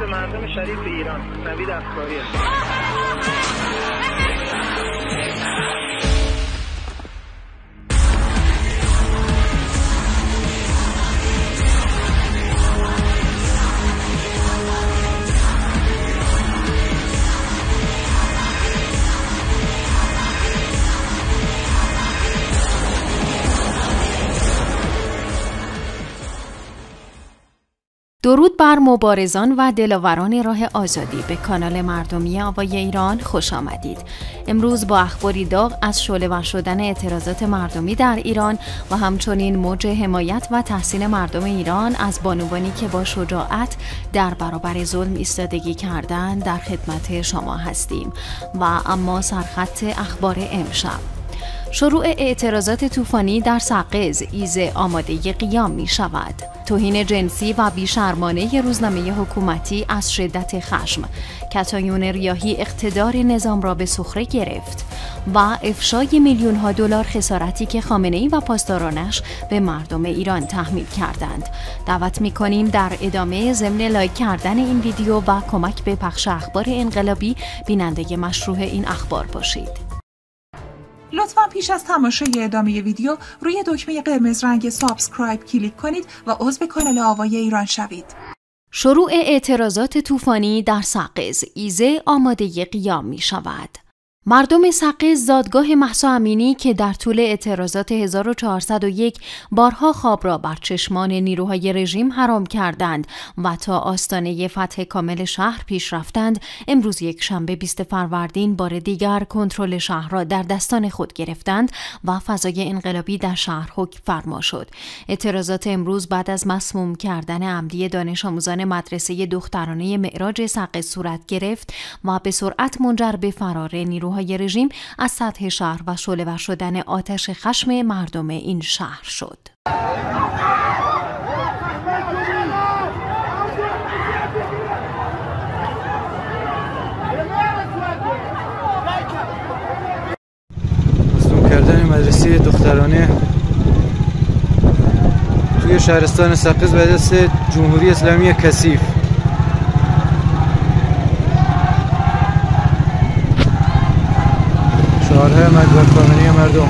به مردم شریف ایران نوید افکاری است درود بر مبارزان و دلاوران راه آزادی به کانال مردمی آوای ایران خوش آمدید. امروز با اخباری داغ از شعله شدن اعتراضات مردمی در ایران و همچنین موج حمایت و تحسین مردم ایران از بانوانی که با شجاعت در برابر ظلم ایستادگی کردن در خدمت شما هستیم و اما سرخط اخبار امشب شروع اعتراضات طوفانی در سقز ایزه آماده قیام می شود. توهین جنسی و بیشرمانه روزنامه حکومتی از شدت خشم کتایون ریاهی اقتدار نظام را به سخره گرفت و افشای میلیون دلار خسارتی که خامنه ای و پاسدارانش به مردم ایران تحمیل کردند دعوت می کنیم در ادامه ضمن لایک کردن این ویدیو و کمک به پخش اخبار انقلابی بیننده مشروع این اخبار باشید لطفا پیش از تماشای ادامه ویدیو روی دکمه قرمز رنگ سابسکرایب کلیک کنید و عضو کانال آوای ایران شوید. شروع اعتراضات طوفانی در سقز ایزه آماده قیام می شود. مردم سقه زادگاه محسا امینی که در طول اعتراضات 1401 بارها خواب را بر چشمان نیروهای رژیم حرام کردند و تا آستانه فتح کامل شهر پیش رفتند امروز یک شنبه 20 فروردین بار دیگر کنترل شهر را در دستان خود گرفتند و فضای انقلابی در شهر حکم فرما شد اعتراضات امروز بعد از مسموم کردن عمدی دانش آموزان مدرسه دخترانه معراج سقه صورت گرفت و به سرعت منجر به فرار نیروهای نیروهای رژیم از سطح شهر و شعله شدن آتش خشم مردم این شهر شد. مدرسه دخترانه توی شهرستان سقز به دست جمهوری اسلامی کثیف سوال ہے میں گھر پر نہیں ہوں میں جو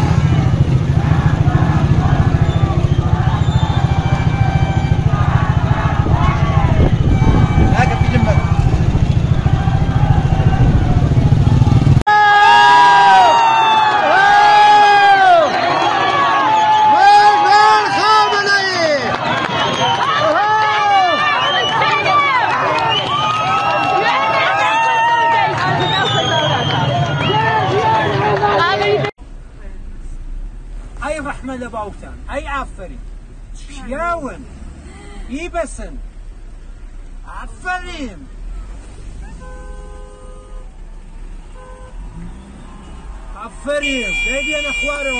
اي رحمه لباوتان اي عفري شياون يبسن عفرين عفرين بيبي انا اخواره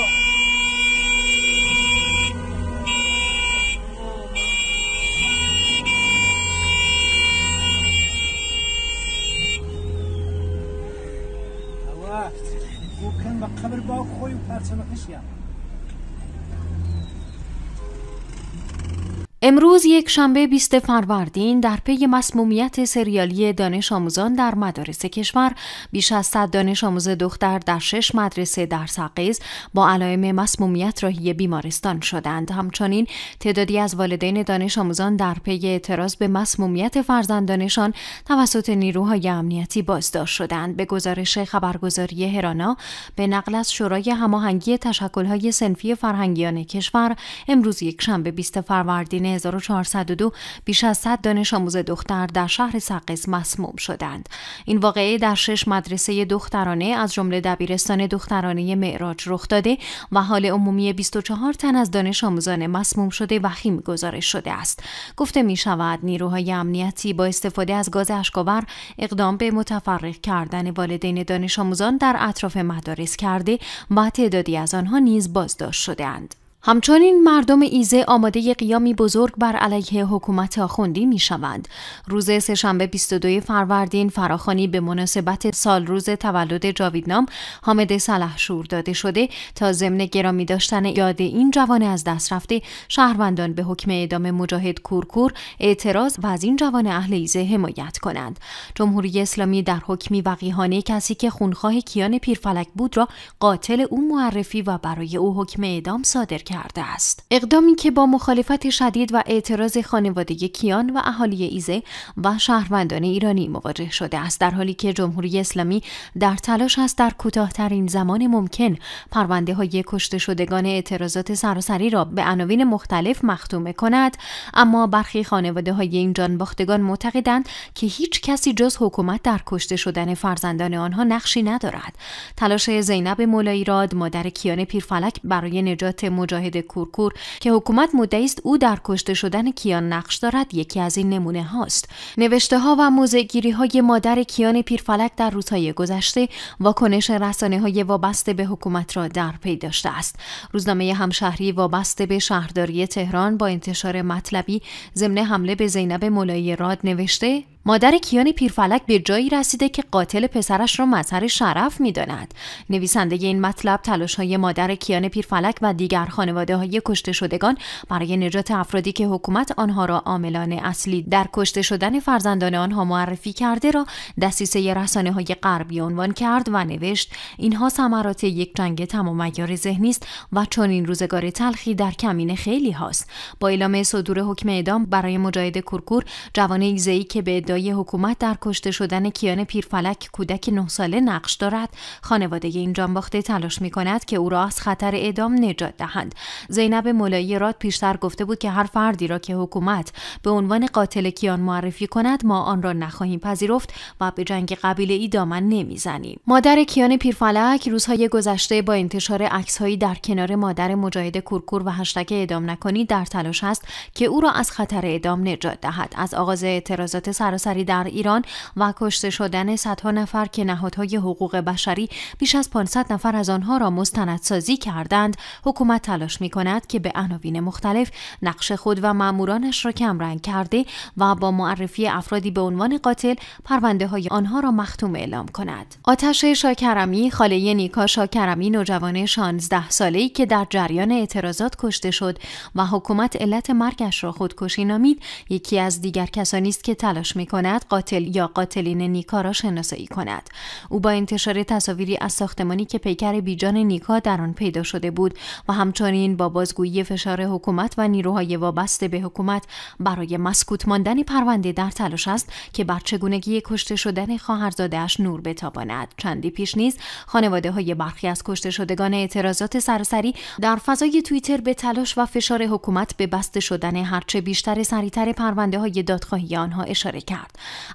وكان مقبر باو خوي ما فيش يعني امروز یک شنبه 20 فروردین در پی مسمومیت سریالی دانش آموزان در مدارس کشور بیش از 100 دانش آموز دختر در شش مدرسه در سقیز با علائم مسمومیت راهی بیمارستان شدند همچنین تعدادی از والدین دانش آموزان در پی اعتراض به مسمومیت فرزندانشان توسط نیروهای امنیتی بازداشت شدند به گزارش خبرگزاری هرانا به نقل از شورای هماهنگی تشکل‌های سنفی فرهنگیان کشور امروز یک شنبه 20 فروردین 1402 بیش از 100 دانش آموز دختر در شهر سقز مسموم شدند. این واقعه در شش مدرسه دخترانه از جمله دبیرستان دخترانه معراج رخ داده و حال عمومی 24 تن از دانش آموزان مسموم شده وخیم گزارش شده است. گفته می شود نیروهای امنیتی با استفاده از گاز اشکاور اقدام به متفرق کردن والدین دانش آموزان در اطراف مدارس کرده و تعدادی از آنها نیز بازداشت شدهاند. همچنین مردم ایزه آماده قیامی بزرگ بر علیه حکومت آخوندی می شوند. روز سهشنبه 22 فروردین فراخانی به مناسبت سال روز تولد جاویدنام حامد سلحشور داده شده تا ضمن گرامی داشتن یاد این جوان از دست رفته شهروندان به حکم اعدام مجاهد کورکور اعتراض و از این جوان اهل ایزه حمایت کنند. جمهوری اسلامی در حکمی وقیحانه کسی که خونخواه کیان پیرفلک بود را قاتل او معرفی و برای او حکم اعدام صادر کرد. کرده است اقدامی که با مخالفت شدید و اعتراض خانواده کیان و اهالی ایزه و شهروندان ایرانی مواجه شده است در حالی که جمهوری اسلامی در تلاش است در کوتاهترین زمان ممکن پرونده های کشته شدگان اعتراضات سراسری را به عناوین مختلف مختومه کند اما برخی خانواده های این باختگان معتقدند که هیچ کسی جز حکومت در کشته شدن فرزندان آنها نقشی ندارد تلاش زینب مولایراد مادر کیان پیرفلک برای نجات مجاهد شاهد کورکور که حکومت مدعی است او در کشته شدن کیان نقش دارد یکی از این نمونه هاست نوشته ها و موزگیری های مادر کیان پیرفلک در روزهای گذشته واکنش رسانه های وابسته به حکومت را در پی داشته است روزنامه همشهری وابسته به شهرداری تهران با انتشار مطلبی ضمن حمله به زینب مولایی راد نوشته مادر کیان پیرفلک به جایی رسیده که قاتل پسرش را مظهر شرف می داند. نویسنده این مطلب تلاش های مادر کیان پیرفلک و دیگر خانواده های کشته شدگان برای نجات افرادی که حکومت آنها را عاملان اصلی در کشته شدن فرزندان آنها معرفی کرده را دسیسه رسانه های غربی عنوان کرد و نوشت اینها ثمرات یک جنگ تمام ذهنی است و چون این روزگار تلخی در کمین خیلی هاست با اعلام صدور حکم اعدام برای مجاهد کورکور جوان ای که به حکومت در کشته شدن کیان پیرفلک کودک نه ساله نقش دارد خانواده این جانباخته تلاش می کند که او را از خطر اعدام نجات دهند زینب مولایی راد پیشتر گفته بود که هر فردی را که حکومت به عنوان قاتل کیان معرفی کند ما آن را نخواهیم پذیرفت و به جنگ قبیله ای دامن نمیزنیم مادر کیان پیرفلک روزهای گذشته با انتشار عکسهایی در کنار مادر مجاهد کورکور و هشتگ اعدام نکنی در تلاش است که او را از خطر اعدام نجات دهد از آغاز اعتراضات سراسر سراسری در ایران و کشته شدن صدها نفر که نهادهای حقوق بشری بیش از 500 نفر از آنها را مستندسازی کردند حکومت تلاش می کند که به عناوین مختلف نقش خود و مامورانش را کمرنگ کرده و با معرفی افرادی به عنوان قاتل پرونده های آنها را مختوم اعلام کند آتش شاکرمی خاله نیکا شاکرمی نوجوان 16 ای که در جریان اعتراضات کشته شد و حکومت علت مرگش را خودکشی نامید یکی از دیگر کسانی است که تلاش می کند قاتل یا قاتلین نیکا را شناسایی کند او با انتشار تصاویری از ساختمانی که پیکر بیجان نیکا در آن پیدا شده بود و همچنین با بازگویی فشار حکومت و نیروهای وابسته به حکومت برای مسکوت ماندن پرونده در تلاش است که بر چگونگی کشته شدن خواهرزادهاش نور بتاباند چندی پیش نیز خانواده های برخی از کشته شدگان اعتراضات سراسری در فضای توییتر به تلاش و فشار حکومت به بسته شدن هرچه بیشتر سریعتر پرونده های دادخواهی آنها اشاره کرد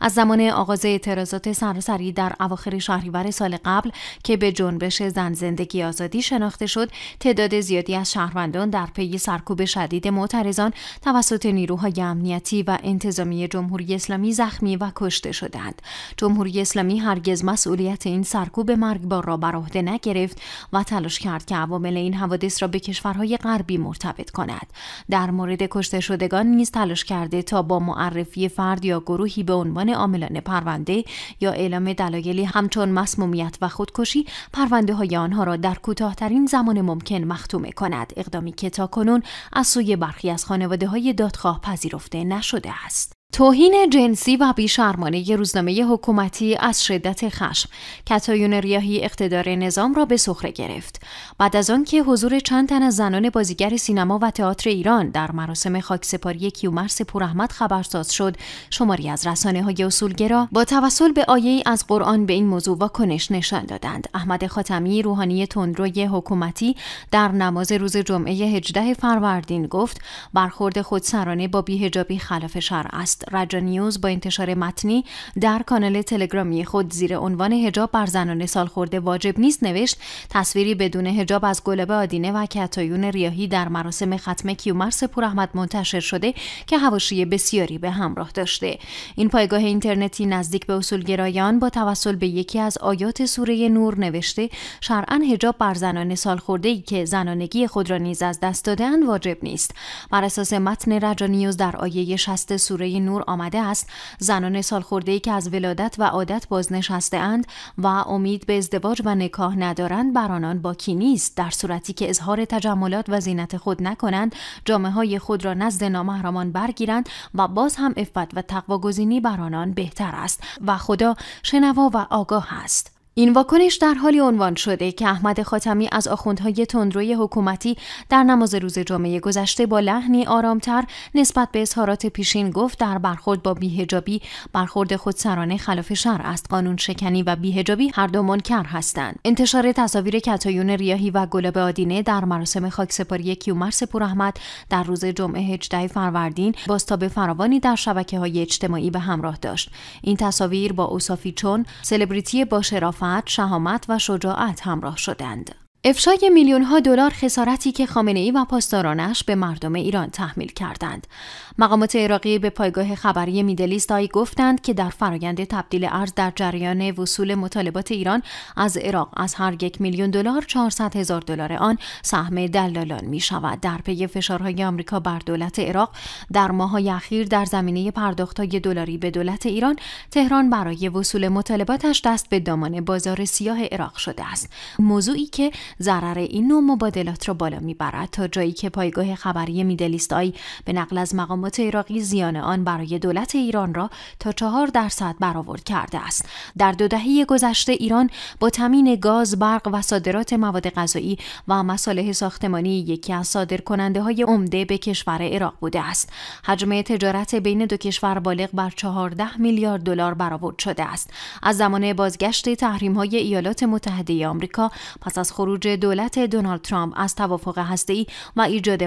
از زمان آغاز اعتراضات سراسری در اواخر شهریور سال قبل که به جنبش زن زندگی آزادی شناخته شد تعداد زیادی از شهروندان در پی سرکوب شدید معترضان توسط نیروهای امنیتی و انتظامی جمهوری اسلامی زخمی و کشته شدند جمهوری اسلامی هرگز مسئولیت این سرکوب مرگبار را بر عهده نگرفت و تلاش کرد که عوامل این حوادث را به کشورهای غربی مرتبط کند در مورد کشته شدگان نیز تلاش کرده تا با معرفی فرد یا گروهی به عنوان عاملان پرونده یا اعلام دلایلی همچون مسمومیت و خودکشی پرونده های آنها را در کوتاهترین زمان ممکن مختوم کند اقدامی که تاکنون از سوی برخی از خانواده های دادخواه پذیرفته نشده است توهین جنسی و بیشرمانه روزنامه حکومتی از شدت خشم کتایون ریاهی اقتدار نظام را به سخره گرفت بعد از آنکه حضور چند تن از زنان بازیگر سینما و تئاتر ایران در مراسم خاکسپاری کیومرس پوراحمد خبرساز شد شماری از رسانه های اصولگرا با توسل به آیه از قرآن به این موضوع واکنش نشان دادند احمد خاتمی روحانی تندروی حکومتی در نماز روز جمعه هجده فروردین گفت برخورد خودسرانه با بیهجابی خلاف شرع است راجا رجا نیوز با انتشار متنی در کانال تلگرامی خود زیر عنوان هجاب بر زنان سالخورده واجب نیست نوشت تصویری بدون هجاب از گلبه آدینه و کتایون ریاهی در مراسم ختم کیومرس پوراحمد منتشر شده که حواشی بسیاری به همراه داشته این پایگاه اینترنتی نزدیک به اصولگرایان با توسل به یکی از آیات سوره نور نوشته شرعا هجاب بر زنان سالخورده ای که زنانگی خود را نیز از دست دادن واجب نیست بر اساس متن رجا نیوز در آیه 60 سوره نور آمده است زنان ای که از ولادت و عادت بازنشسته اند و امید به ازدواج و نکاح ندارند بر آنان باکی نیست در صورتی که اظهار تجملات و زینت خود نکنند جامعه های خود را نزد نامهرمان برگیرند و باز هم افت و تقوا گزینی بر آنان بهتر است و خدا شنوا و آگاه است این واکنش در حالی عنوان شده که احمد خاتمی از آخوندهای تندروی حکومتی در نماز روز جمعه گذشته با لحنی آرامتر نسبت به اظهارات پیشین گفت در برخورد با بیهجابی برخورد خودسرانه خلاف شرع است قانون شکنی و بیهجابی هر دو منکر هستند انتشار تصاویر کتایون ریاهی و گلاب آدینه در مراسم خاکسپاری کیومرس پوراحمد در روز جمعه 18 فروردین باستاب فراوانی در شبکه های اجتماعی به همراه داشت این تصاویر با اوسافی چون سلبریتی با شرافت شهامت و شجاعت همراه شدند. افشای میلیون ها دلار خسارتی که خامنه ای و پاسدارانش به مردم ایران تحمیل کردند. مقامات عراقی به پایگاه خبری میدلیست آی گفتند که در فرایند تبدیل ارز در جریان وصول مطالبات ایران از عراق از هر یک میلیون دلار 400 هزار دلار آن سهم دلالان می شود. در پی فشارهای آمریکا بر دولت عراق در ماههای اخیر در زمینه پرداختهای دلاری به دولت ایران تهران برای وصول مطالباتش دست به دامان بازار سیاه عراق شده است. موضوعی که ضرر این نوع مبادلات را بالا میبرد تا جایی که پایگاه خبری میدلیست آی به نقل از مقامات عراقی زیان آن برای دولت ایران را تا چهار درصد برآورد کرده است در دو دهه گذشته ایران با تمین گاز برق و صادرات مواد غذایی و مصالح ساختمانی یکی از صادرکننده های عمده به کشور عراق بوده است حجم تجارت بین دو کشور بالغ بر چهارده میلیارد دلار برآورد شده است از زمان بازگشت تحریم های ایالات متحده آمریکا پس از خروج خروج دولت دونالد ترامپ از توافق هسته‌ای و ایجاد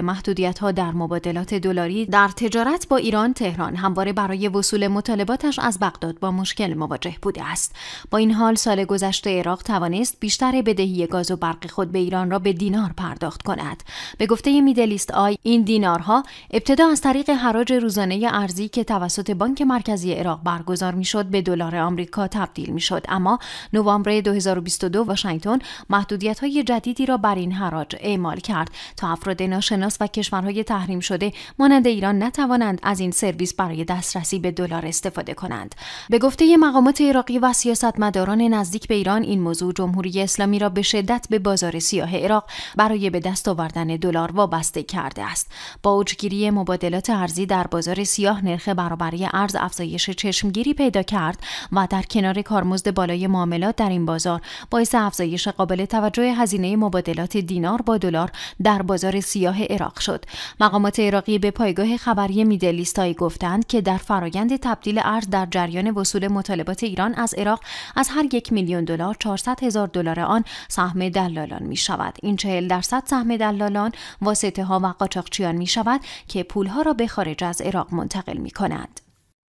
ها در مبادلات دلاری در تجارت با ایران تهران همواره برای وصول مطالباتش از بغداد با مشکل مواجه بوده است با این حال سال گذشته عراق توانست بیشتر بدهی گاز و برق خود به ایران را به دینار پرداخت کند به گفته میدلیست آی این دینارها ابتدا از طریق حراج روزانه ارزی که توسط بانک مرکزی عراق برگزار میشد به دلار آمریکا تبدیل میشد اما نوامبر 2022 واشنگتن محدودیت های جدیدی را بر این حراج اعمال کرد تا افراد ناشناس و کشورهای تحریم شده مانند ایران نتوانند از این سرویس برای دسترسی به دلار استفاده کنند به گفته مقامات عراقی و سیاستمداران نزدیک به ایران این موضوع جمهوری اسلامی را به شدت به بازار سیاه عراق برای به دست آوردن دلار وابسته کرده است با اوجگیری مبادلات ارزی در بازار سیاه نرخ برابری ارز افزایش چشمگیری پیدا کرد و در کنار کارمزد بالای معاملات در این بازار باعث افزایش قابل توجه هزینه مبادلات دینار با دلار در بازار سیاه عراق شد مقامات عراقی به پایگاه خبری میدلیستایی گفتند که در فرایند تبدیل ارز در جریان وصول مطالبات ایران از عراق از هر یک میلیون دلار 400 هزار دلار آن سهم دلالان می شود این 40 درصد سهم دلالان واسطه ها و قاچاقچیان می شود که پولها را به خارج از عراق منتقل می کنند